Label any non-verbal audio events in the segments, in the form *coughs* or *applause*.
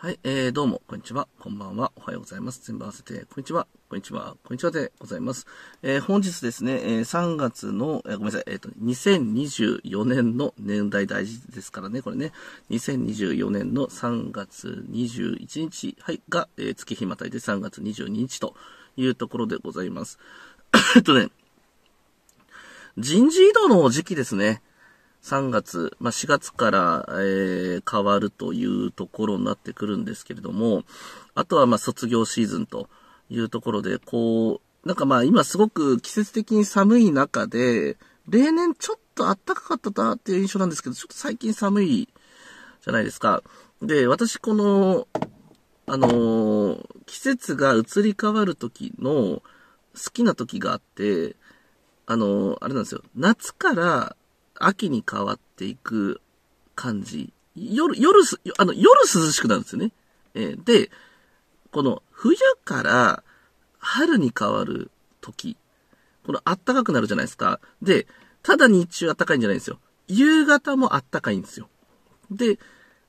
はい、えー、どうも、こんにちは、こんばんは、おはようございます。全部合わせて、こんにちは、こんにちは、こんにちはでございます。えー、本日ですね、えー、3月の、えー、ごめんなさい、えっ、ー、と、2024年の年代大事ですからね、これね、2024年の3月21日、はい、が、えー、月日またいで3月22日というところでございます。*coughs* えっとね、人事異動の時期ですね。3月、まあ、4月から、えー、変わるというところになってくるんですけれども、あとはま卒業シーズンというところで、こう、なんかまあ今すごく季節的に寒い中で、例年ちょっと暖かかったなっていう印象なんですけど、ちょっと最近寒いじゃないですか。で、私この、あのー、季節が移り変わる時の好きな時があって、あのー、あれなんですよ。夏から秋に変わっていく感じ。夜、夜す、あの、夜涼しくなるんですよね。えー、で、この冬から春に変わる時、この暖かくなるじゃないですか。で、ただ日中暖かいんじゃないんですよ。夕方も暖かいんですよ。で、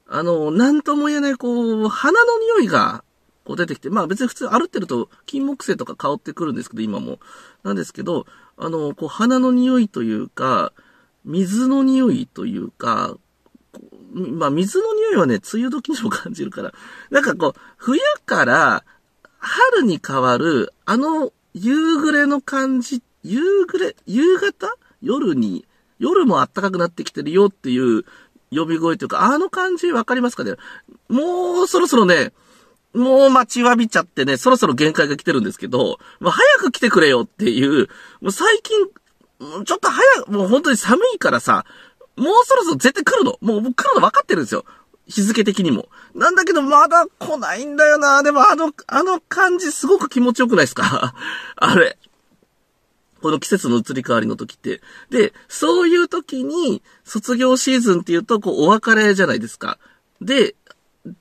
あの、なんとも言えない、こう、花の匂いが、こう出てきて、まあ別に普通歩ってると金木犀とか香ってくるんですけど、今も。なんですけど、あの、こう、花の匂いというか、水の匂いというか、まあ、水の匂いはね、梅雨時にも感じるから、なんかこう、冬から春に変わる、あの夕暮れの感じ、夕暮れ、夕方夜に、夜も暖かくなってきてるよっていう呼び声というか、あの感じわかりますかねもうそろそろね、もう待ちわびちゃってね、そろそろ限界が来てるんですけど、ま早く来てくれよっていう、もう最近ちょっと早く、もう本当に寒いからさ、もうそろそろ絶対来るの。もう来るの分かってるんですよ。日付的にも。なんだけど、まだ来ないんだよな。でも、あの、あの感じすごく気持ちよくないですか *laughs* あれ。この季節の移り変わりの時って。で、そういう時に、卒業シーズンっていうと、こう、お別れじゃないですか。で、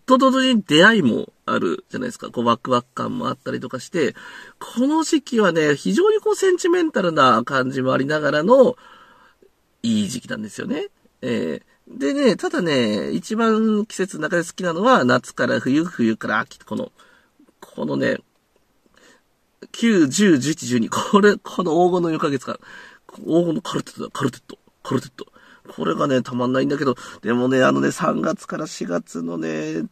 と同時に出会いもあるじゃないですか。こう、ワクワク感もあったりとかして、この時期はね、非常にこう、センチメンタルな感じもありながらの、いい時期なんですよね。えー、でね、ただね、一番季節の中で好きなのは、夏から冬、冬から秋、この、このね、9、10、11、12、これ、この黄金の4ヶ月間、黄金のカルテットだ、カルテット、カルテット。これがね、たまんないんだけど、でもね、あのね、3月から4月のね、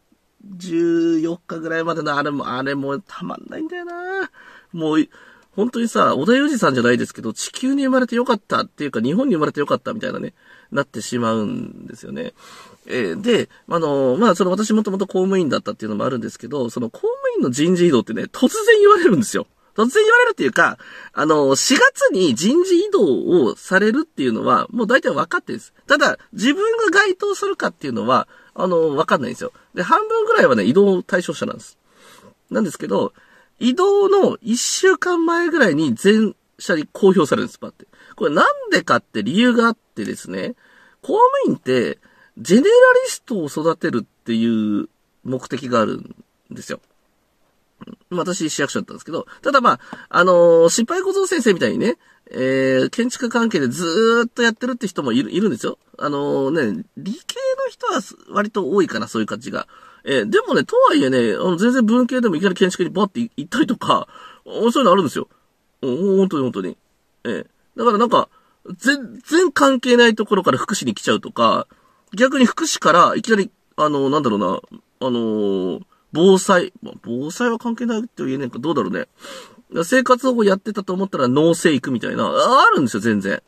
14日ぐらいまでのあれも、あれもたまんないんだよな。もう、本当にさ、小田裕二さんじゃないですけど、地球に生まれてよかったっていうか、日本に生まれてよかったみたいなね、なってしまうんですよね。えー、で、あのー、まあ、その私もともと公務員だったっていうのもあるんですけど、その公務員の人事異動ってね、突然言われるんですよ。突然言われるっていうか、あの、4月に人事異動をされるっていうのは、もう大体分かってるんです。ただ、自分が該当するかっていうのは、あの、分かんないんですよ。で、半分ぐらいはね、移動対象者なんです。なんですけど、移動の1週間前ぐらいに全社に公表されるんです、パって。これなんでかって理由があってですね、公務員って、ジェネラリストを育てるっていう目的があるんですよ。私市役所だったんですけど、ただまあ、あのー、失敗小僧先生みたいにね、えー、建築関係でずっとやってるって人もいる、いるんですよ。あのー、ね、理系の人は割と多いかな、そういう感じが。えー、でもね、とはいえね、あの、全然文系でもいきなり建築にバって行ったりとか、そういうのあるんですよ。本当に本当に。えー、だからなんか、全然関係ないところから福祉に来ちゃうとか、逆に福祉からいきなり、あのー、なんだろうな、あのー、防災。まあ、防災は関係ないって言えねえか。どうだろうね。生活保護やってたと思ったら農政行くみたいな。あるんですよ、全然。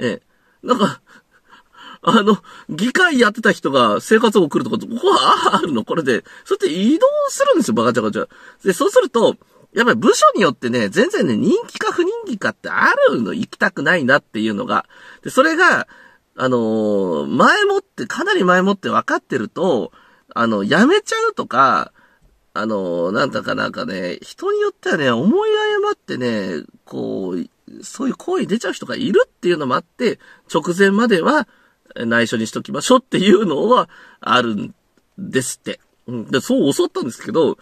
ええ。なんか、*laughs* あの、議会やってた人が生活保護来るとか、ここはあるのこれで。そしって移動するんですよ、バカちゃガちゃ。で、そうすると、やっぱり部署によってね、全然ね、人気か不人気かってあるの、行きたくないなっていうのが。で、それが、あのー、前もって、かなり前もって分かってると、あの、やめちゃうとか、あの、なんだかなんかね、人によってはね、思い誤ってね、こう、そういう行為出ちゃう人がいるっていうのもあって、直前までは内緒にしときましょうっていうのはあるんですって。うん、で、そう襲ったんですけど、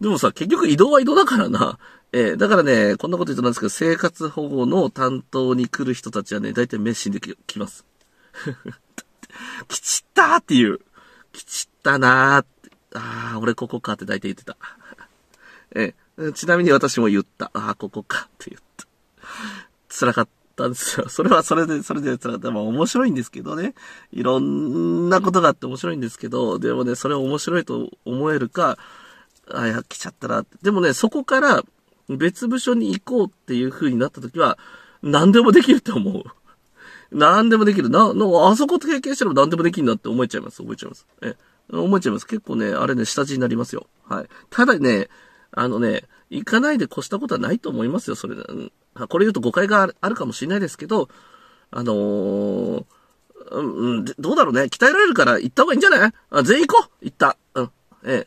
でもさ、結局移動は移動だからな。*laughs* えー、だからね、こんなこと言うとなんですけど、生活保護の担当に来る人たちはね、大体メッシンできます。き *laughs* ちったーっていう。きちったなああ、俺ここかって大体言ってた。*laughs* えちなみに私も言った。ああ、ここかって言った。辛かったんですよ。*laughs* それはそれで、それで辛かった。まあ面白いんですけどね。いろんなことがあって面白いんですけど、でもね、それ面白いと思えるか、ああ、や、来ちゃったな。でもね、そこから別部署に行こうっていう風になった時は、何でもできると思う。何でもできる。な、の、あそこ経験しても何でもできるなって思えちゃいます。覚えちゃいます。ええ思っちゃいます。結構ね、あれね、下地になりますよ。はい。ただね、あのね、行かないで越したことはないと思いますよ、それ。うん、これ言うと誤解があるかもしれないですけど、あのー、うん、うん、どうだろうね。鍛えられるから行った方がいいんじゃないあ全員行こう行った。うん。え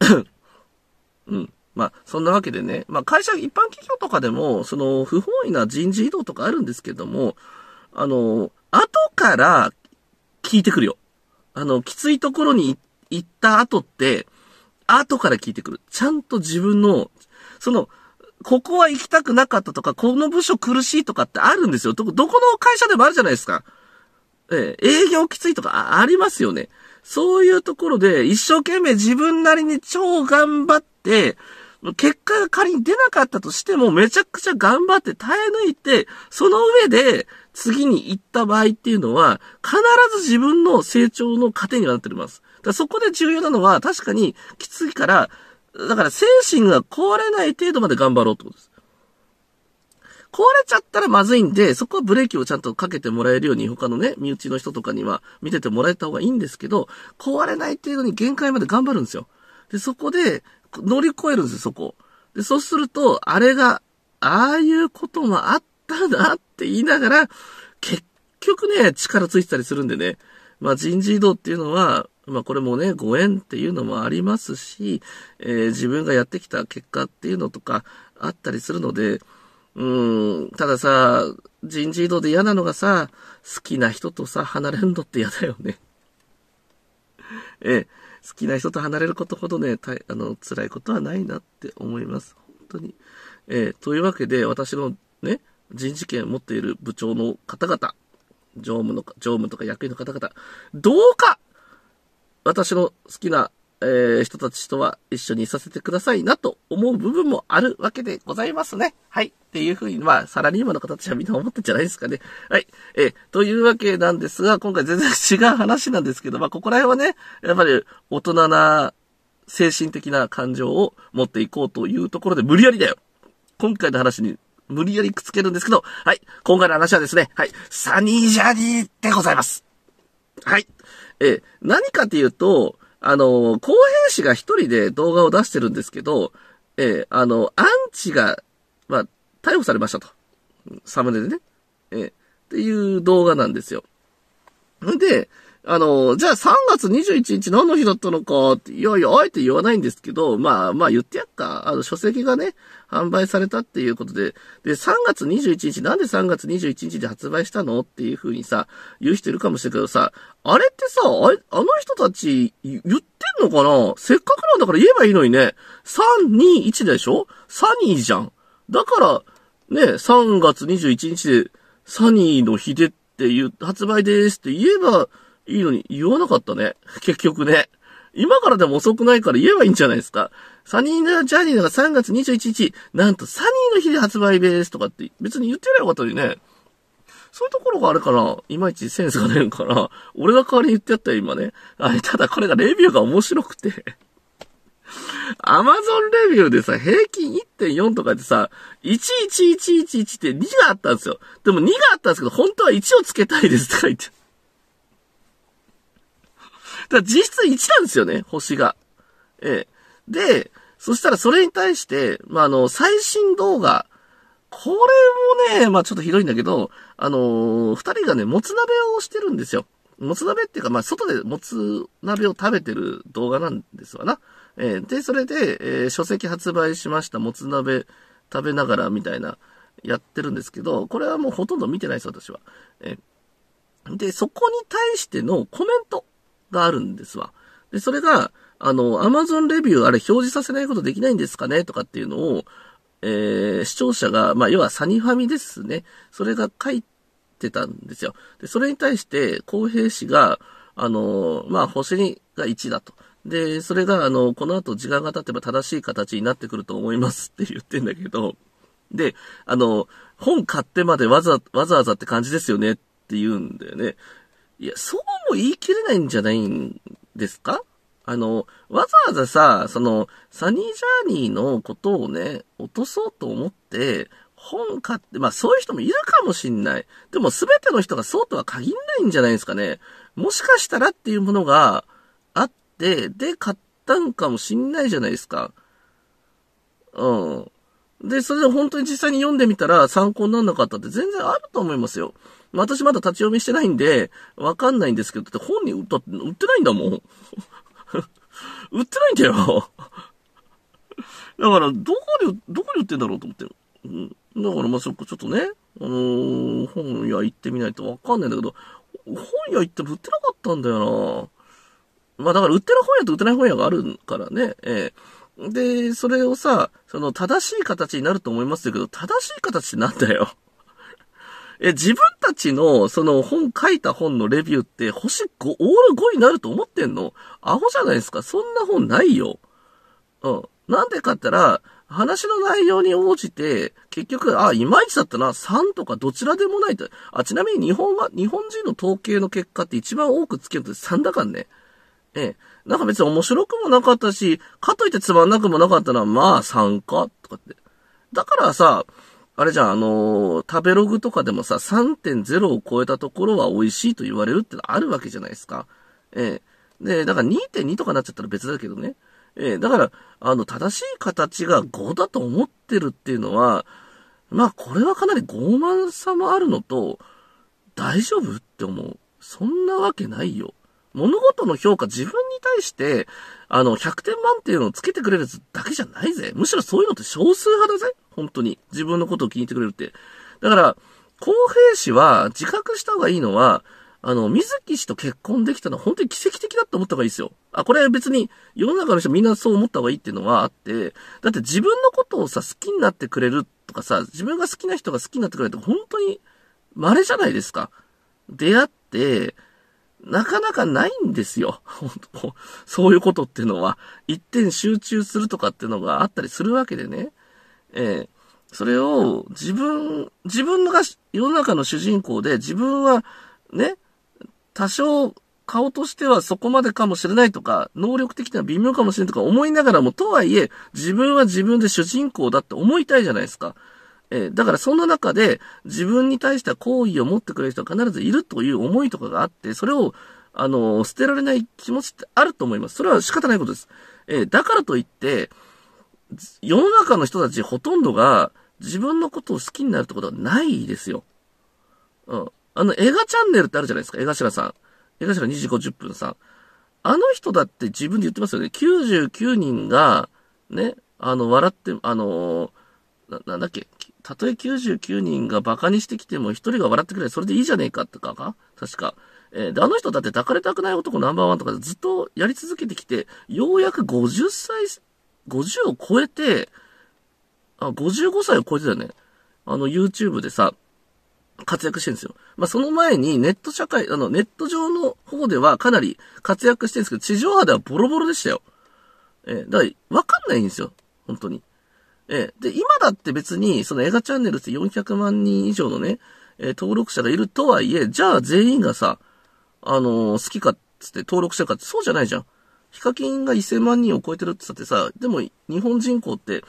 え。*coughs* うん。まあ、そんなわけでね。まあ、会社、一般企業とかでも、その、不本意な人事異動とかあるんですけども、あのー、後から聞いてくるよ。あの、きついところに行った後って、後から聞いてくる。ちゃんと自分の、その、ここは行きたくなかったとか、この部署苦しいとかってあるんですよ。ど、どこの会社でもあるじゃないですか。えー、営業きついとかありますよね。そういうところで、一生懸命自分なりに超頑張って、結果が仮に出なかったとしても、めちゃくちゃ頑張って耐え抜いて、その上で、次に行った場合っていうのは、必ず自分の成長の糧にはなっております。だそこで重要なのは、確かにきついから、だから精神が壊れない程度まで頑張ろうってことです。壊れちゃったらまずいんで、そこはブレーキをちゃんとかけてもらえるように、他のね、身内の人とかには見ててもらえた方がいいんですけど、壊れない程度に限界まで頑張るんですよ。で、そこで乗り越えるんですよ、そこ。で、そうすると、あれが、ああいうこともあっったなって言いながら、結局ね、力ついてたりするんでね、まあ人事異動っていうのは、まあこれもね、ご縁っていうのもありますし、えー、自分がやってきた結果っていうのとかあったりするので、うん、たださ、人事異動で嫌なのがさ、好きな人とさ、離れるのって嫌だよね。*laughs* ええ、好きな人と離れることほどね、たあの、辛いことはないなって思います。本当に。ええ、というわけで、私のね、人事権を持っている部長の方々、常務の、常務とか役員の方々、どうか、私の好きな、えー、人たちとは一緒にいさせてくださいなと思う部分もあるわけでございますね。はい。っていうふうに、まあ、サラリーマンの方たちはみんな思ってんじゃないですかね。はい。えー、というわけなんですが、今回全然違う話なんですけど、まあ、ここら辺はね、やっぱり大人な精神的な感情を持っていこうというところで無理やりだよ。今回の話に無理やりくっつけるんですけど、はい。今回の話はですね、はい。サニージャーニーでございます。はい。え、何かっていうと、あの、公平氏が一人で動画を出してるんですけど、え、あの、アンチが、まあ、逮捕されましたと。サムネでね。え、っていう動画なんですよ。んで、あの、じゃあ3月21日何の日だったのかって、いやいや、あえて言わないんですけど、まあまあ言ってやっか。あの、書籍がね、販売されたっていうことで、で、3月21日、なんで3月21日で発売したのっていうふうにさ、言う人いるかもしれないけどさ、あれってさ、あれ、あの人たち言ってんのかなせっかくなんだから言えばいいのにね、321でしょサニーじゃん。だから、ね、3月21日で、サニーの日でっていう、発売ですって言えば、いいのに言わなかったね。*laughs* 結局ね。今からでも遅くないから言えばいいんじゃないですか。サニージャーニーが3月21日、なんとサニーの日で発売ですとかって別に言ってないことにね。そういうところがあるから、いまいちセンスが出るから、俺が代わりに言ってやったよ、今ね。はい、ただこれがレビューが面白くてアマゾンレビューでさ、平均1.4とかってさ、11111って2があったんですよ。でも2があったんですけど、本当は1をつけたいですとか言って。だから実質1なんですよね、星が。ええ。で、そしたらそれに対して、まあ、あの、最新動画、これもね、まあ、ちょっとひどいんだけど、あのー、二人がね、もつ鍋をしてるんですよ。もつ鍋っていうか、まあ、外でもつ鍋を食べてる動画なんですわな。えー、で、それで、えー、書籍発売しました、もつ鍋食べながらみたいな、やってるんですけど、これはもうほとんど見てないです、私は。えー、で、そこに対してのコメント。があるんですわ。で、それが、あの、アマゾンレビューあれ表示させないことできないんですかねとかっていうのを、えー、視聴者が、まあ、要はサニファミですね。それが書いてたんですよ。で、それに対して、公平氏が、あの、まあ、星にが1だと。で、それが、あの、この後時間が経てば正しい形になってくると思いますって言ってんだけど、で、あの、本買ってまでわざわざわざって感じですよねって言うんだよね。いや、そうも言い切れないんじゃないんですかあの、わざわざさ、その、サニージャーニーのことをね、落とそうと思って、本買って、まあそういう人もいるかもしんない。でも全ての人がそうとは限んないんじゃないですかね。もしかしたらっていうものがあって、で、買ったんかもしんないじゃないですか。うん。で、それで本当に実際に読んでみたら参考にならなかったって全然あると思いますよ。私まだ立ち読みしてないんで、わかんないんですけど、だって本に売ったって、売ってないんだもん。*laughs* 売ってないんだよ。だから、どこで、どこで売ってんだろうと思ってる。うん。だから、まあ、ちょっとね、あのー、本屋行ってみないとわかんないんだけど、本屋行っても売ってなかったんだよなまあ、だから、売ってる本屋と売ってない本屋があるからね、ええー、で、それをさ、その、正しい形になると思いますけど、正しい形ってなんだよ。え、自分たちの、その本書いた本のレビューって星5、オール5になると思ってんのアホじゃないですか。そんな本ないよ。うん。なんでかったら、話の内容に応じて、結局、あ、いまいちだったな、3とかどちらでもないと。あ、ちなみに日本は、日本人の統計の結果って一番多くつけると3だからね。ええ。なんか別に面白くもなかったし、かといってつまんなくもなかったのは、まあ3か、とかって。だからさ、あれじゃん、あのー、食べログとかでもさ、3.0を超えたところは美味しいと言われるってのあるわけじゃないですか。ええー、で、だから2.2とかなっちゃったら別だけどね。ええー、だから、あの、正しい形が5だと思ってるっていうのは、まあ、これはかなり傲慢さもあるのと、大丈夫って思う。そんなわけないよ。物事の評価、自分に対して、あの、100点満点をつけてくれるだけじゃないぜ。むしろそういうのって少数派だぜ。本当に。自分のことを気に入ってくれるって。だから、公平氏は自覚した方がいいのは、あの、水木氏と結婚できたのは本当に奇跡的だと思った方がいいですよ。あ、これ別に世の中の人みんなそう思った方がいいっていうのはあって、だって自分のことをさ、好きになってくれるとかさ、自分が好きな人が好きになってくれるって本当に稀じゃないですか。出会って、なかなかないんですよ。*laughs* そういうことっていうのは、一点集中するとかっていうのがあったりするわけでね。えー、それを自分、自分が世の中の主人公で自分はね、多少顔としてはそこまでかもしれないとか、能力的には微妙かもしれないとか思いながらも、とはいえ、自分は自分で主人公だって思いたいじゃないですか。えだからそんな中で自分に対しては好意を持ってくれる人は必ずいるという思いとかがあって、それを、あの、捨てられない気持ちってあると思います。それは仕方ないことです。えだからといって、世の中の人たちほとんどが自分のことを好きになるってことはないですよ。うん。あの、映画チャンネルってあるじゃないですか、映画頭さん。映画頭2時50分さん。あの人だって自分で言ってますよね。99人が、ね、あの、笑って、あのーな、なんだっけたとえ99人が馬鹿にしてきても1人が笑ってくれ、それでいいじゃねえかとかか確か。えー、で、あの人だって抱かれたくない男ナンバーワンとかずっとやり続けてきて、ようやく50歳、50を超えて、あ、55歳を超えてたよね。あの、YouTube でさ、活躍してるんですよ。まあ、その前にネット社会、あの、ネット上の方ではかなり活躍してるんですけど、地上波ではボロボロでしたよ。えー、だから、わかんないんですよ。本当に。えで、今だって別に、その映画チャンネルって400万人以上のね、え登録者がいるとはいえ、じゃあ全員がさ、あのー、好きかっつって登録者かってそうじゃないじゃん。ヒカキンが1000万人を超えてるって言ったってさ、でも日本人口って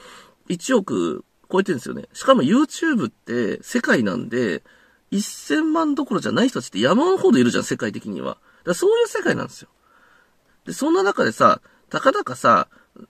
1億超えてるんですよね。しかも YouTube って世界なんで、1000万どころじゃない人たちって山のほどいるじゃん、世界的には。だからそういう世界なんですよ。で、そんな中でさ、たかだかさ、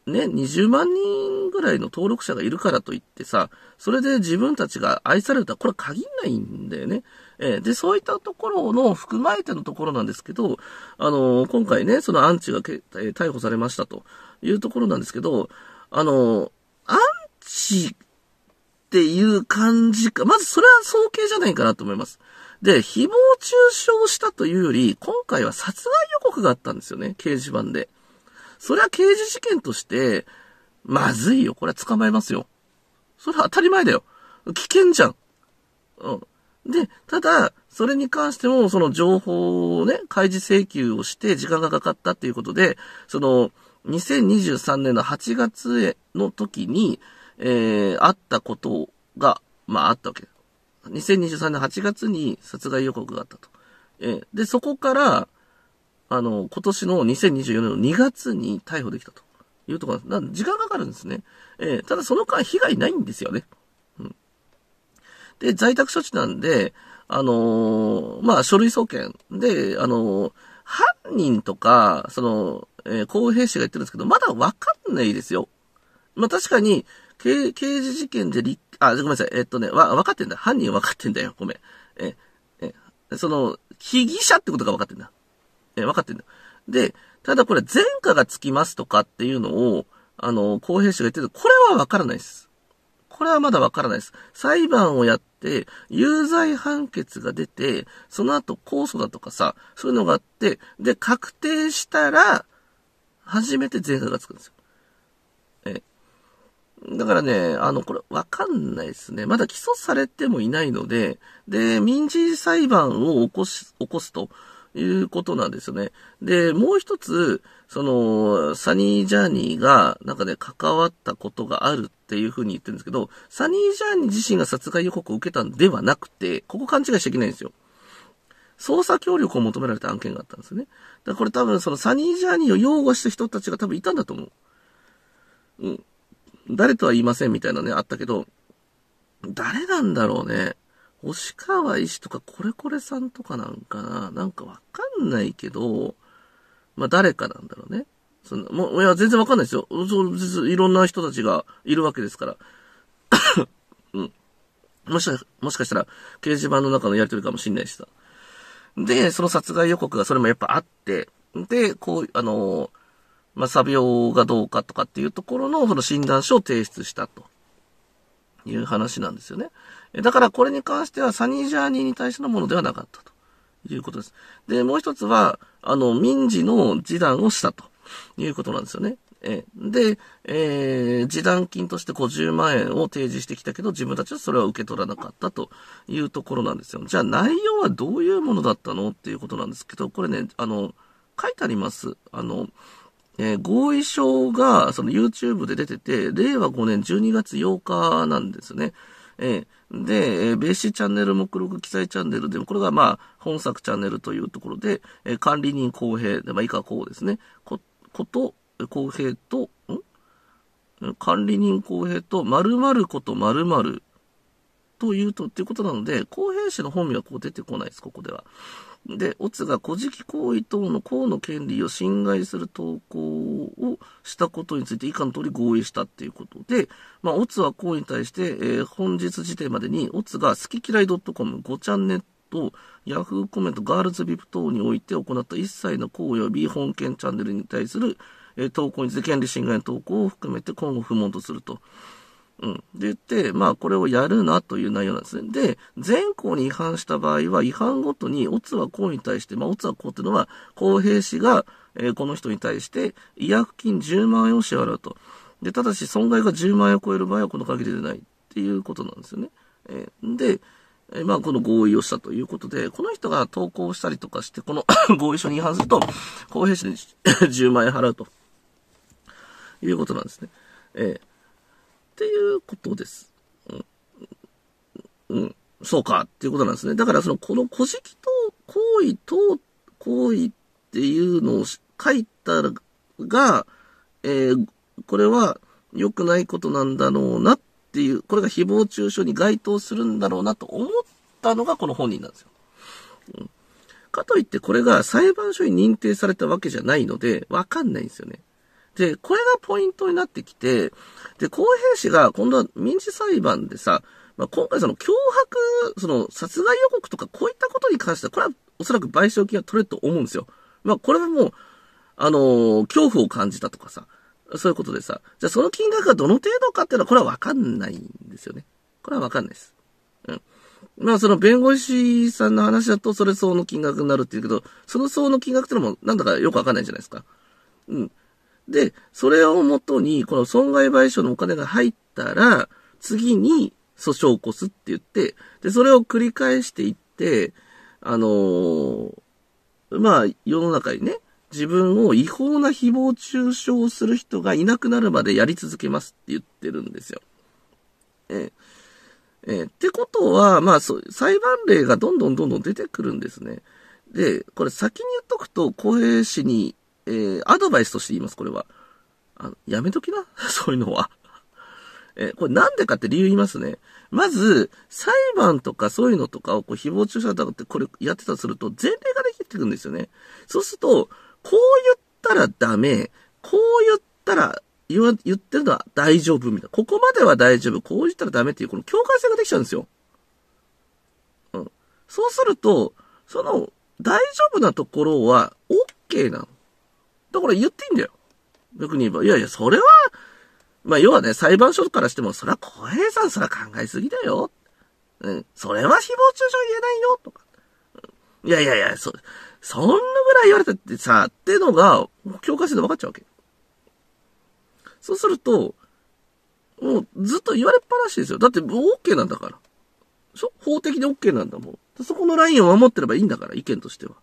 ね、20万人ぐらいの登録者がいるからといってさ、それで自分たちが愛されるとは、これは限んないんだよね。えー、で、そういったところの含まれてのところなんですけど、あのー、今回ね、そのアンチがけ、えー、逮捕されましたというところなんですけど、あのアンチっていう感じか、まずそれは早計じゃないかなと思います。で、誹謗中傷したというより、今回は殺害予告があったんですよね、掲示板で。それは刑事事件として、まずいよ。これは捕まえますよ。それは当たり前だよ。危険じゃん。うん。で、ただ、それに関しても、その情報をね、開示請求をして時間がかかったっていうことで、その、2023年の8月の時に、えー、あったことが、まあ、あったわけ。2023年8月に殺害予告があったと。えー、で、そこから、あの、今年の2024年の2月に逮捕できたというところなんです。時間かかるんですね。えー、ただその間被害ないんですよね。うん。で、在宅処置なんで、あのー、まあ、書類送検で、あのー、犯人とか、その、えー、公平士が言ってるんですけど、まだわかんないですよ。まあ、確かに、刑事事件で立、あ、ごめんなさい、えっとね、わ、分かってんだ。犯人分かってんだよ。ごめん。え、え、その、被疑者ってことが分かってんだ。え、分かってんだ。で、ただこれ前科がつきますとかっていうのを、あの、公平氏が言ってるこれは分からないです。これはまだ分からないです。裁判をやって、有罪判決が出て、その後控訴だとかさ、そういうのがあって、で、確定したら、初めて前科がつくんですよ。え。だからね、あの、これ、わかんないですね。まだ起訴されてもいないので、で、民事裁判を起こし、起こすということなんですよね。で、もう一つ、その、サニージャーニーが、なんかね、関わったことがあるっていうふうに言ってるんですけど、サニージャーニー自身が殺害予告を受けたんではなくて、ここ勘違いしちゃいけないんですよ。捜査協力を求められた案件があったんですね。だからこれ多分そのサニージャーニーを擁護した人たちが多分いたんだと思う。うん。誰とは言いませんみたいなね、あったけど、誰なんだろうね。押川医師とかこれこれさんとかなんかな、なんかわかんないけど、まあ誰かなんだろうね。そんな、もう、いや、全然わかんないですよ。そう、いろんな人たちがいるわけですから。*coughs* うん。もしか、もしかしたら、掲示板の中のやりとりかもしんないしさ。で、その殺害予告がそれもやっぱあって、で、こう、あのまあ、詐病がどうかとかっていうところの、その診断書を提出したという話なんですよね。だからこれに関してはサニージャーニーに対してのものではなかったということです。で、もう一つは、あの、民事の示談をしたということなんですよね。えで、えー、示談金として50万円を提示してきたけど、自分たちはそれは受け取らなかったというところなんですよ。じゃあ内容はどういうものだったのっていうことなんですけど、これね、あの、書いてあります。あの、えー、合意書が、その YouTube で出てて、令和5年12月8日なんですね。えー、で、えー、ベーシーチャンネル目録記載チャンネルで、これがまあ、本作チャンネルというところで、えー、管理人公平、でまあ、以下こうですね。こ、こと、公平と、ん管理人公平と、〇〇こと〇〇というと、っていうことなので、公平氏の本名はこう出てこないです、ここでは。で、オツが古事記行為等の公の権利を侵害する投稿をしたことについて以下の通り合意したっていうことで、まあ、オツは公に対して、えー、本日時点までに、オツが好き嫌い .com、5チャンネット、ヤフーコメント、ガールズビップ等において行った一切の公及び本件チャンネルに対する、えー、投稿について権利侵害の投稿を含めて今後不問とすると。うん。で言って、まあ、これをやるなという内容なんですね。で、全項に違反した場合は、違反ごとに、オツはうに対して、まあ、オツはこっていうのは、公平氏が、えー、この人に対して、違約金10万円を支払うと。で、ただし、損害が10万円を超える場合は、この限りでないっていうことなんですよね。えー、で、えー、まあ、この合意をしたということで、この人が投稿したりとかして、この *coughs* 合意書に違反すると、公平氏に10 *coughs* 万円払うということなんですね。えーっていうことです。うん。そうか、っていうことなんですね。だからその、この古事記と行為と行為っていうのを書いたらが、えー、これは良くないことなんだろうなっていう、これが誹謗中傷に該当するんだろうなと思ったのがこの本人なんですよ。うん、かといってこれが裁判所に認定されたわけじゃないので、わかんないんですよね。で、これがポイントになってきて、で、公平氏が今度は民事裁判でさ、まあ、今回その脅迫、その殺害予告とかこういったことに関しては、これはおそらく賠償金は取れると思うんですよ。まあ、これはもう、あのー、恐怖を感じたとかさ、そういうことでさ、じゃあその金額がどの程度かっていうのはこれはわかんないんですよね。これはわかんないです。うん。まあその弁護士さんの話だとそれ相応の金額になるっていうけど、その相応の金額ってのもなんだかよくわかんないじゃないですか。うん。で、それをもとに、この損害賠償のお金が入ったら、次に訴訟を起こすって言って、で、それを繰り返していって、あのー、まあ、世の中にね、自分を違法な誹謗中傷をする人がいなくなるまでやり続けますって言ってるんですよ。ええってことは、まあそ裁判例がどんどんどんどん出てくるんですね。で、これ先に言っとくと、公平氏にえー、アドバイスとして言います、これは。あの、やめときな。*laughs* そういうのは。えー、これなんでかって理由言いますね。まず、裁判とかそういうのとかをこう誹謗中傷だってこれやってたとすると、前例ができてくるんですよね。そうすると、こう言ったらダメ、こう言ったら言言ってるのは大丈夫みたいな。ここまでは大丈夫、こう言ったらダメっていうこの境界線ができちゃうんですよ。うん。そうすると、その、大丈夫なところは OK なの。だから言っていいんだよ。逆に言えば、いやいや、それは、まあ、要はね、裁判所からしても、それは小平さん、それは考えすぎだよ。うん、それは誹謗中傷言えないよ、とか。いやいやいや、そ、そんなぐらい言われたってさ、ってのが、教科書で分かっちゃうわけ。そうすると、もうずっと言われっぱなしですよ。だって、OK なんだから。そ法的に OK なんだもん。そこのラインを守ってればいいんだから、意見としては。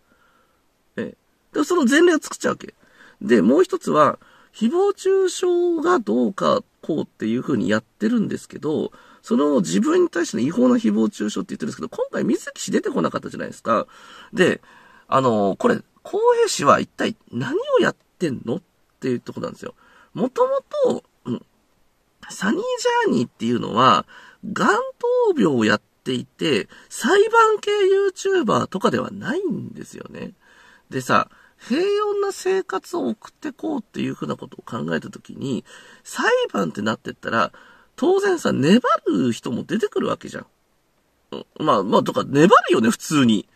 ええ。で、その前例を作っちゃうわけ。で、もう一つは、誹謗中傷がどうかこうっていう風にやってるんですけど、その自分に対しての違法な誹謗中傷って言ってるんですけど、今回水木氏出てこなかったじゃないですか。で、あのー、これ、公平氏は一体何をやってんのっていうとこなんですよ。もともと、サニージャーニーっていうのは、眼頭病をやっていて、裁判系 YouTuber とかではないんですよね。でさ、平穏な生活を送ってこうっていうふうなことを考えたときに、裁判ってなってったら、当然さ、粘る人も出てくるわけじゃん。まあまあ、とか、粘るよね、普通に。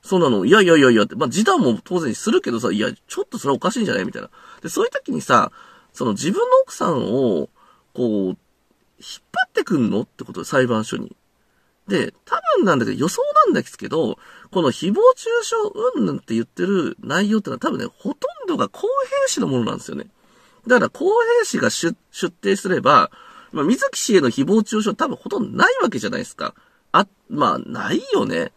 そうなの。いやいやいやいやって。まあ、示談も当然するけどさ、いや、ちょっとそれおかしいんじゃないみたいな。で、そういう時にさ、その自分の奥さんを、こう、引っ張ってくんのってことで、裁判所に。で、多分なんだけど、予想なんですけど、この誹謗中傷うんぬんって言ってる内容ってのは多分ね、ほとんどが公平氏のものなんですよね。だから公平氏が出廷すれば、まあ、水木氏への誹謗中傷多分ほとんどないわけじゃないですか。あ、まあ、ないよね。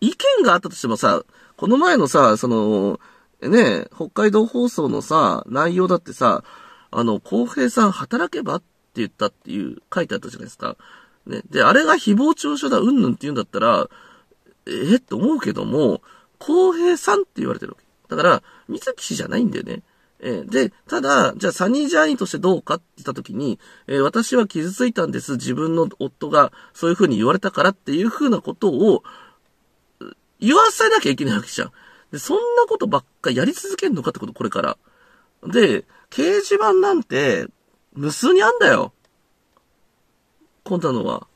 意見があったとしてもさ、この前のさ、その、ね、北海道放送のさ、内容だってさ、あの、公平さん働けばって言ったっていう書いてあったじゃないですか。ね。で、あれが誹謗中傷だ、うんぬんって言うんだったら、ええと思うけども、公平さんって言われてるわけ。だから、三木氏じゃないんだよね。えで、ただ、じゃあサニージャーニーとしてどうかって言った時に、えー、私は傷ついたんです。自分の夫がそういう風に言われたからっていう風なことを、言わせなきゃいけないわけじゃん。で、そんなことばっかやり続けるのかってこと、これから。で、掲示板なんて、無数にあんだよ。こんなのは。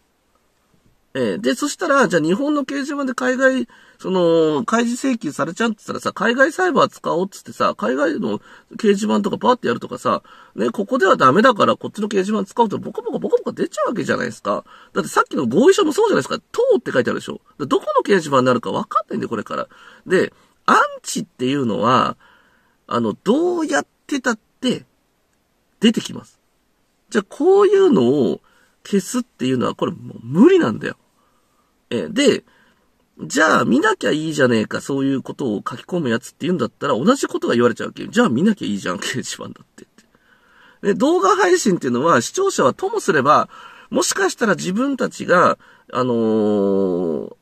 えー、で、そしたら、じゃあ日本の掲示板で海外、その、開示請求されちゃうって言ったらさ、海外サイバー使おうっつってさ、海外の掲示板とかバーってやるとかさ、ね、ここではダメだからこっちの掲示板使うとボコボコボコボコ出ちゃうわけじゃないですか。だってさっきの合意書もそうじゃないですか。等って書いてあるでしょ。どこの掲示板になるかわかんないんで、これから。で、アンチっていうのは、あの、どうやってたって出てきます。じゃあこういうのを消すっていうのはこれもう無理なんだよ。えで、じゃあ見なきゃいいじゃねえか、そういうことを書き込むやつって言うんだったら、同じことが言われちゃうけじゃあ見なきゃいいじゃん、掲示板だってで、動画配信っていうのは、視聴者はともすれば、もしかしたら自分たちが、あのー、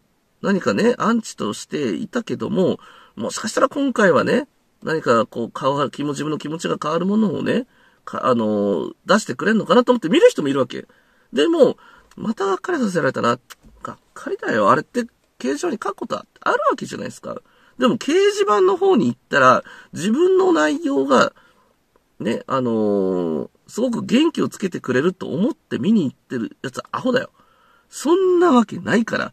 何かね、アンチとしていたけども、もしかしたら今回はね、何かこう、変わる、自分の気持ちが変わるものをね、あのー、出してくれるのかなと思って見る人もいるわけ。でも、また別れさせられたな、がっかりだよ。あれって示板に書くことあるわけじゃないですか。でも掲示板の方に行ったら、自分の内容が、ね、あのー、すごく元気をつけてくれると思って見に行ってるやつアホだよ。そんなわけないから、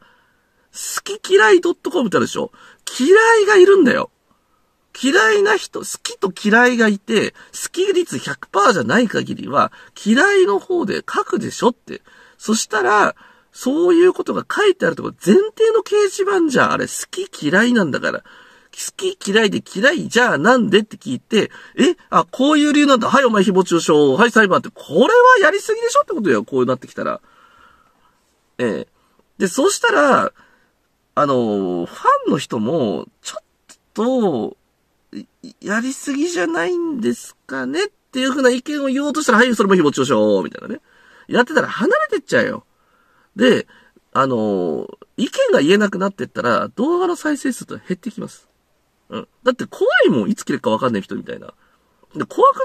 好き嫌い .com ってあるでしょ嫌いがいるんだよ。嫌いな人、好きと嫌いがいて、好き率100%じゃない限りは、嫌いの方で書くでしょって。そしたら、そういうことが書いてあるとこ前提の掲示板じゃあれ、好き嫌いなんだから。好き嫌いで嫌いじゃあなんでって聞いて、え、あ、こういう理由なんだ。はい、お前誹謗中傷。はい、裁判って。これはやりすぎでしょってことよ。こうなってきたら。ええ。で、そうしたら、あの、ファンの人も、ちょっと、やりすぎじゃないんですかねっていうふうな意見を言おうとしたら、はい、それも誹謗中傷。みたいなね。やってたら離れてっちゃうよ。で、あのー、意見が言えなくなってったら、動画の再生数と減ってきます。うん。だって怖いもん、いつ切れるかわかんない人みたいな。で、怖く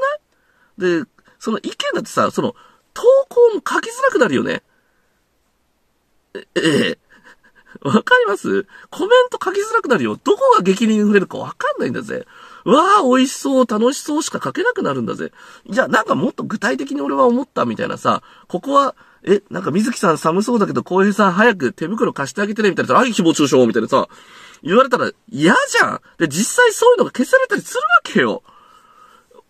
ないで、その意見だってさ、その、投稿も書きづらくなるよね。え、ええ。わかりますコメント書きづらくなるよ。どこが激に触れるかわかんないんだぜ。わあ、美味しそう、楽しそうしか書けなくなるんだぜ。じゃあなんかもっと具体的に俺は思ったみたいなさ、ここはえ、なんか水木さん寒そうだけど、浩平さん早く手袋貸してあげてね、みたいなさ、あ、誹謗中傷みたいなさ、言われたら嫌じゃんで、実際そういうのが消されたりするわけよ。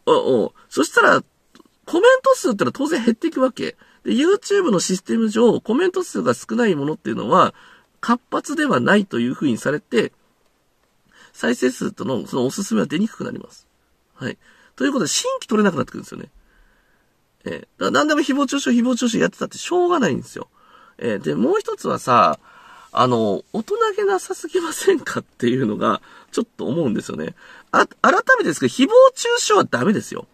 お、お、そしたら、コメント数ってのは当然減っていくわけ。で、YouTube のシステム上、コメント数が少ないものっていうのは、活発ではないという風にされて、再生数との、そのおすすめは出にくくなります。はい。ということで、新規取れなくなってくるんですよね。えー、何でも誹謗中傷、誹謗中傷やってたってしょうがないんですよ。えー、で、もう一つはさ、あの、大人げなさすぎませんかっていうのが、ちょっと思うんですよね。あ、改めてですけど、誹謗中傷はダメですよ。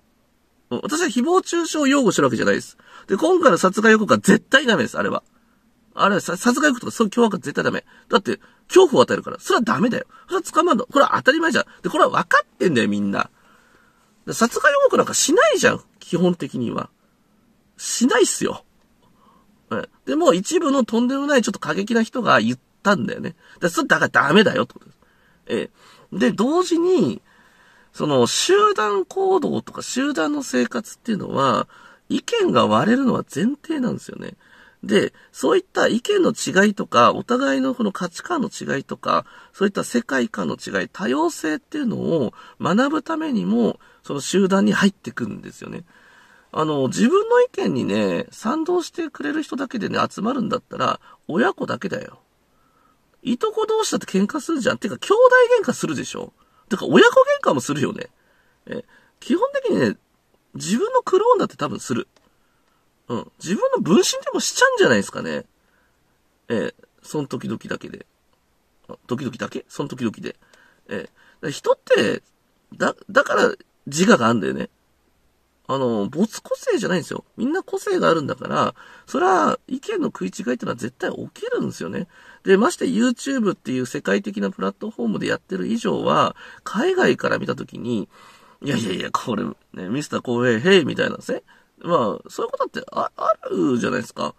私は誹謗中傷を擁護してるわけじゃないです。で、今回の殺害予告は絶対ダメです、あれは。あれは殺害予告とかそういう脅は絶対ダメ。だって、恐怖を与えるから。それはダメだよ。それは捕まるの。これは当たり前じゃん。で、これは分かってんだよ、みんな。殺害予告なんかしないじゃん、基本的には。しないっすよ。でも一部のとんでもないちょっと過激な人が言ったんだよね。だからだからダメだよってことです。ええ。で、同時に、その集団行動とか集団の生活っていうのは、意見が割れるのは前提なんですよね。で、そういった意見の違いとか、お互いのこの価値観の違いとか、そういった世界観の違い、多様性っていうのを学ぶためにも、その集団に入ってくるんですよね。あの、自分の意見にね、賛同してくれる人だけでね、集まるんだったら、親子だけだよ。いとこ同士だって喧嘩するじゃん。てか、兄弟喧嘩するでしょてか、親子喧嘩もするよね。え、基本的にね、自分のクローンだって多分する。うん。自分の分身でもしちゃうんじゃないですかね。え、その時々だけで。時々だけその時々で。え、人って、だ、だから自我があんだよね。あの、没個性じゃないんですよ。みんな個性があるんだから、それは意見の食い違いってのは絶対起きるんですよね。で、まして YouTube っていう世界的なプラットフォームでやってる以上は、海外から見たときに、いやいやいや、これ、ね、ミスター光平、へい、みたいなんですね。まあ、そういうことってあるじゃないですか。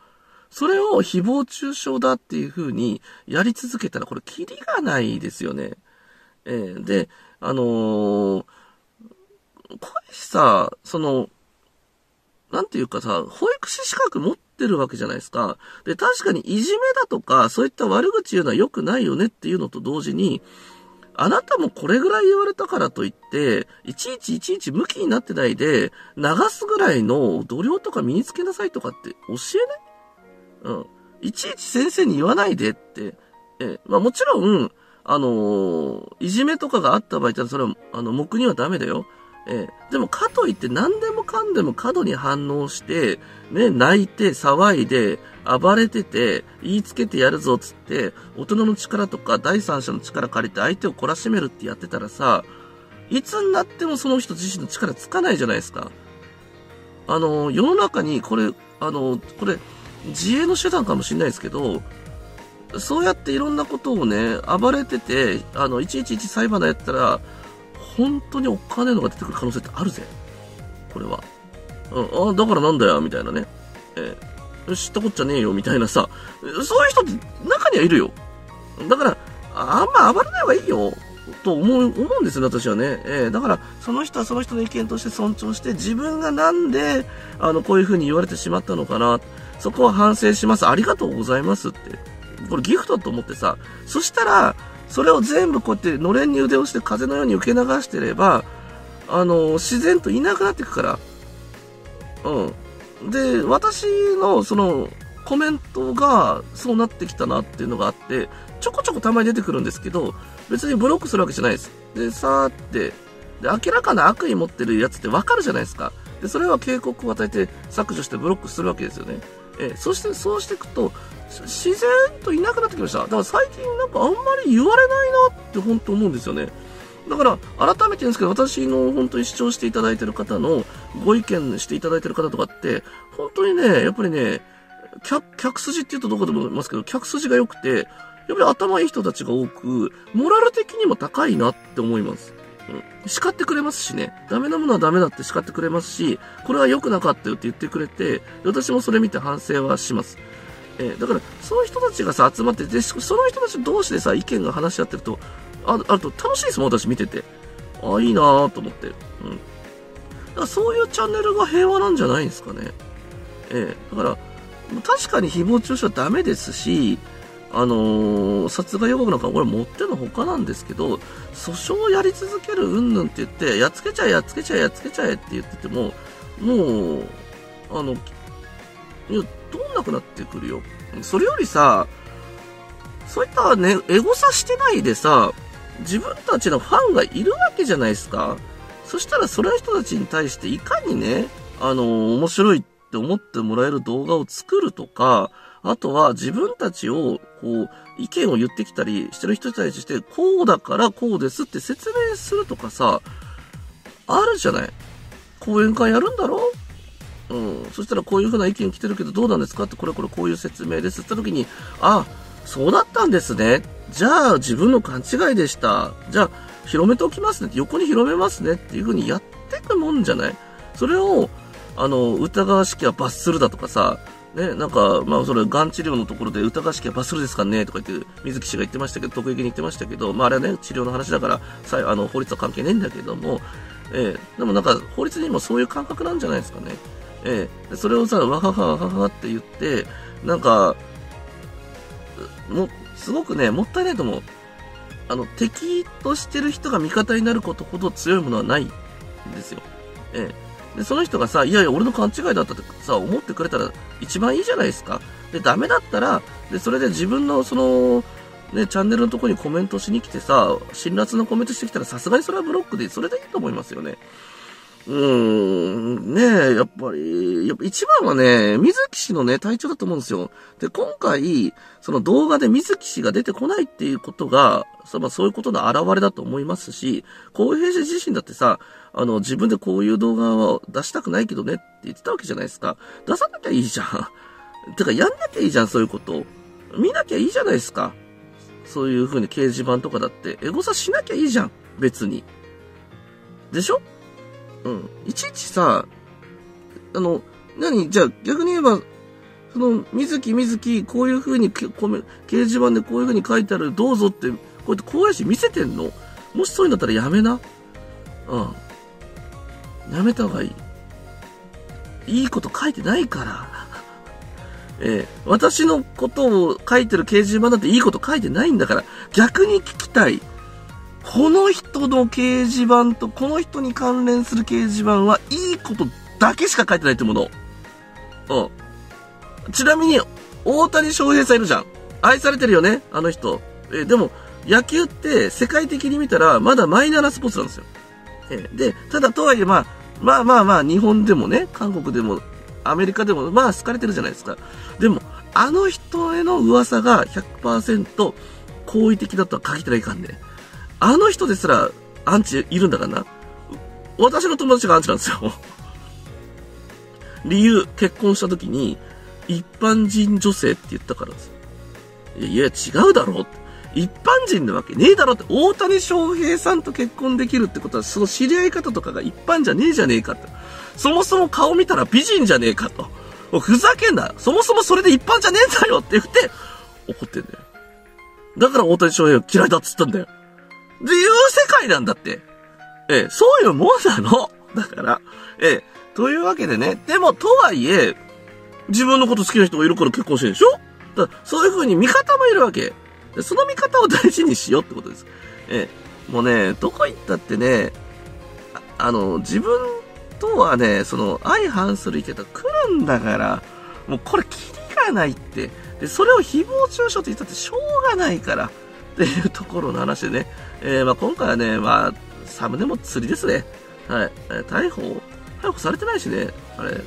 それを誹謗中傷だっていう風にやり続けたら、これ、キリがないですよね。えー、で、あのー彼氏さ、その、なんていうかさ、保育士資格持ってるわけじゃないですか。で、確かにいじめだとか、そういった悪口言うのは良くないよねっていうのと同時に、あなたもこれぐらい言われたからといって、いちいちいちいち向きになってないで、流すぐらいの度量とか身につけなさいとかって教えないうん。いちいち先生に言わないでって。え、まあもちろん、あのー、いじめとかがあった場合ってそれは、あの、僕にはダメだよ。えー、でもかといって何でもかんでも過度に反応して、ね、泣いて騒いで暴れてて言いつけてやるぞっつって大人の力とか第三者の力借りて相手を懲らしめるってやってたらさいつになってもその人自身の力つかないじゃないですか。あの世の中にこれあのこれ自衛の手段かもしれないですけどそうやっていろんなことをね暴れててあのいちいちいち裁判でやったら本当にお金のが出てくる可能性ってあるぜ。これは。うん、あ、だからなんだよ、みたいなね。えー、知ったこっちゃねえよ、みたいなさ。そういう人って中にはいるよ。だから、あんま暴れない方がいいよ。と思う、思うんですよ、ね、私はね。えー、だから、その人はその人の意見として尊重して、自分がなんで、あの、こういう風に言われてしまったのかな。そこは反省します。ありがとうございますって。これギフトだと思ってさ。そしたら、それを全部こうやってのれんに腕をして風のように受け流してればあの自然といなくなっていくからうんで私のそのコメントがそうなってきたなっていうのがあってちょこちょこたまに出てくるんですけど別にブロックするわけじゃないですでさーってで明らかな悪意持ってるやつってわかるじゃないですかでそれは警告を与えて削除してブロックするわけですよねえそしてそうしていくと自然といなくなってきました。だから最近なんかあんまり言われないなって本当思うんですよね。だから、改めてですけど、私の本当に主張していただいてる方の、ご意見していただいてる方とかって、本当にね、やっぱりね、客客筋って言うとどこでも思いますけど、客筋が良くて、やっぱり頭いい人たちが多く、モラル的にも高いなって思います。うん、叱ってくれますしね、ダメなものはダメだって叱ってくれますし、これは良くなかったよって言ってくれて、私もそれ見て反省はします。えー、だからそういう人たちがさ集まってでその人たち同士でさ意見が話し合ってるとああると楽しいですもん私見ててあいいなーと思って、うん、だからそういうチャンネルが平和なんじゃないんですかねえー、だから確かに誹謗中傷はダメですしあのー、殺害予告なんかこれ持ってのほかなんですけど訴訟をやり続けるうんぬんって言ってやっつけちゃえやっつけちゃえやっつけちゃえって言っててももうあの通んなくなってくるよ。それよりさ、そういったね、エゴサしてないでさ、自分たちのファンがいるわけじゃないですか。そしたらその人たちに対していかにね、あの、面白いって思ってもらえる動画を作るとか、あとは自分たちを、こう、意見を言ってきたりしてる人に対して、こうだからこうですって説明するとかさ、あるじゃない。講演会やるんだろうん、そしたらこういうふうな意見来てるけどどうなんですかってこれこれこういう説明ですって時にあそうだったんですねじゃあ自分の勘違いでしたじゃあ広めておきますね横に広めますねっていうふうにやってくもんじゃないそれをあの疑わしきは罰するだとかさね、なんか、まあ、それ、がん治療のところで、疑わしきは罰するですかねとか言って、水木氏が言ってましたけど、特意に言ってましたけど、まあ、あれはね、治療の話だから、さあの、法律は関係ないんだけども、えー、でもなんか、法律にもそういう感覚なんじゃないですかね。ええ、それをさ、わははわははって言って、なんか、も、すごくね、もったいないと思う。あの、敵としてる人が味方になることほど強いものはないんですよ。ええ。で、その人がさ、いやいや、俺の勘違いだったってさ、思ってくれたら一番いいじゃないですか。で、ダメだったら、で、それで自分のその、ね、チャンネルのとこにコメントしに来てさ、辛辣なコメントしてきたらさすがにそれはブロックで、それでいいと思いますよね。うん、ねえ、やっぱり、やっぱ一番はね、水木氏のね、体調だと思うんですよ。で、今回、その動画で水木氏が出てこないっていうことが、そまあ、そういうことの表れだと思いますし、公平氏自身だってさ、あの、自分でこういう動画を出したくないけどねって言ってたわけじゃないですか。出さなきゃいいじゃん。*laughs* てか、やんなきゃいいじゃん、そういうこと。見なきゃいいじゃないですか。そういう風に掲示板とかだって、エゴサしなきゃいいじゃん、別に。でしょうん。いちいちさ、あの、何じゃあ逆に言えば、その、水木水木、こういう風にこめ、掲示板でこういう風に書いてある、どうぞって、こうやって高野市見せてんのもしそういうんだったらやめな。うん。やめた方がいい。いいこと書いてないから。えー、私のことを書いてる掲示板だっていいこと書いてないんだから、逆に聞きたい。この人の掲示板とこの人に関連する掲示板はいいことだけしか書いてないってもの。うん。ちなみに、大谷翔平さんいるじゃん。愛されてるよね、あの人。え、でも、野球って世界的に見たらまだマイナーなスポーツなんですよ。え、で、ただとはいえ、まあ、まあまあまあ、日本でもね、韓国でも、アメリカでも、まあ好かれてるじゃないですか。でも、あの人への噂が100%好意的だとは限ってないかんね。あの人ですらアンチいるんだからな。私の友達がアンチなんですよ。*laughs* 理由、結婚した時に、一般人女性って言ったからですいや、いや、違うだろう一般人なわけねえだろって、大谷翔平さんと結婚できるってことは、その知り合い方とかが一般じゃねえじゃねえかって。そもそも顔見たら美人じゃねえかと。もうふざけんな。そもそもそれで一般じゃねえんだよって言って、怒ってんだよ。だから大谷翔平嫌いだっつったんだよ。自由世界なんだって。ええ、そういうもんなの。*laughs* だから、ええ、というわけでね、でもとはいえ、自分のこと好きな人がいるから結婚してるでしょだそういう風に味方もいるわけ。その見方を大事にしようってことです。ええ、もうね、どこ行ったってね、あの、自分とはね、その、相反する意見が来るんだから、もうこれキリがないって。で、それを誹謗中傷って言ったってしょうがないから。っていうところの話でね、えー、まあ、今回はね、まあ、サムネも釣りですね。はい。え逮捕逮捕されてないしね、あれ、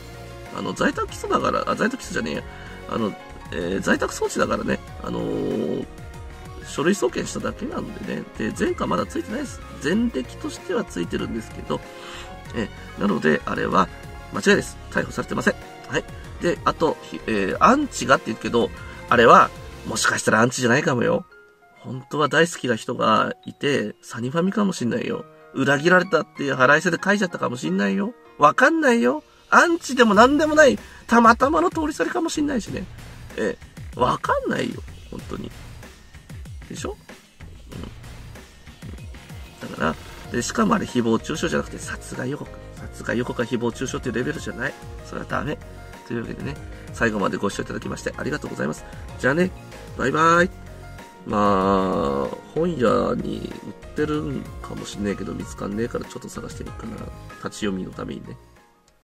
あの、在宅基礎だから、あ、在宅基礎じゃねえあの、えー、在宅装置だからね、あの書類送検しただけなんでね、で、前科まだついてないです。前歴としてはついてるんですけど、えなので、あれは、間違いです。逮捕されてません。はい。で、あと、えアンチがって言うけど、あれは、もしかしたらアンチじゃないかもよ。本当は大好きな人がいて、サニファミかもしんないよ。裏切られたっていう腹いせで書いちゃったかもしんないよ。わかんないよ。アンチでも何でもない、たまたまの通り去りかもしんないしね。え、わかんないよ。本当に。でしょ、うん、だから、で、しかもあれ誹謗中傷じゃなくて殺害予告。殺害予告は誹謗中傷っていうレベルじゃない。それはダメ。というわけでね、最後までご視聴いただきましてありがとうございます。じゃあね、バイバーイ。まあ、本屋に売ってるんかもしんねえけど見つかんねえからちょっと探してみっかな。立ち読みのためにね。